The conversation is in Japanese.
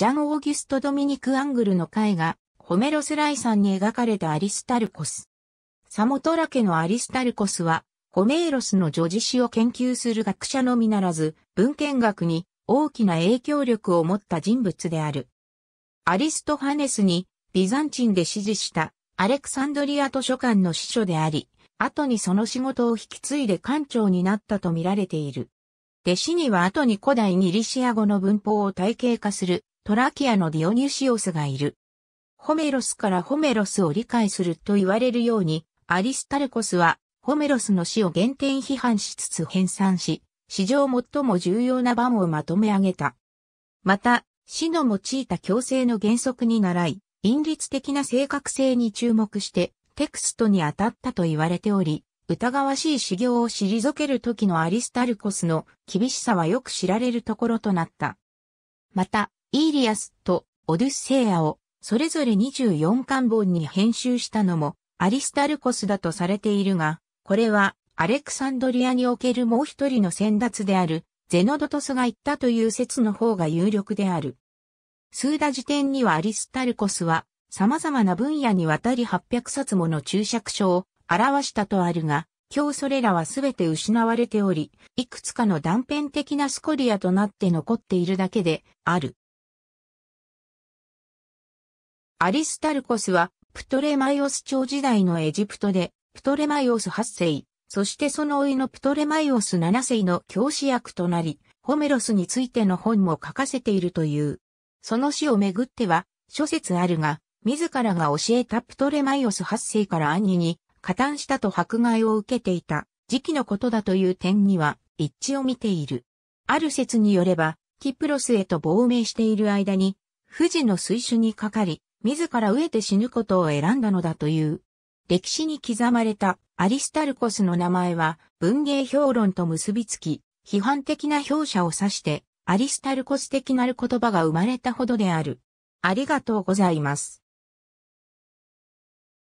ジャン・オーギュスト・ドミニク・アングルの絵画、ホメロス・ライさんに描かれたアリスタルコス。サモトラ家のアリスタルコスは、ホメーロスの叙事詩を研究する学者のみならず、文献学に大きな影響力を持った人物である。アリストファネスにビザンチンで支持したアレクサンドリア図書館の司書であり、後にその仕事を引き継いで館長になったと見られている。弟子には後に古代ギリシア語の文法を体系化するトラキアのディオニュシオスがいる。ホメロスからホメロスを理解すると言われるように、アリスタルコスは、ホメロスの死を原点批判しつつ編纂し、史上最も重要な場をまとめ上げた。また、死の用いた強制の原則に倣い、因律的な正確性に注目して、テクストに当たったと言われており、疑わしい修行を退ける時のアリスタルコスの厳しさはよく知られるところとなった。また、イーリアスとオデュッセイアをそれぞれ24巻本に編集したのもアリスタルコスだとされているが、これはアレクサンドリアにおけるもう一人の先達であるゼノドトスが言ったという説の方が有力である。スーダ辞典にはアリスタルコスは様々な分野にわたり800冊もの注釈書を表したとあるが、今日それらはすべて失われており、いくつかの断片的なスコリアとなって残っているだけである。アリスタルコスは、プトレマイオス朝時代のエジプトで、プトレマイオス8世、そしてその甥のプトレマイオス7世の教師役となり、ホメロスについての本も書かせているという。その死をめぐっては、諸説あるが、自らが教えたプトレマイオス8世から兄に、加担したと迫害を受けていた、時期のことだという点には、一致を見ている。ある説によれば、キプロスへと亡命している間に、富士の水種にかかり、自ら飢えて死ぬことを選んだのだという。歴史に刻まれたアリスタルコスの名前は文芸評論と結びつき、批判的な評者を指して、アリスタルコス的なる言葉が生まれたほどである。ありがとうございます。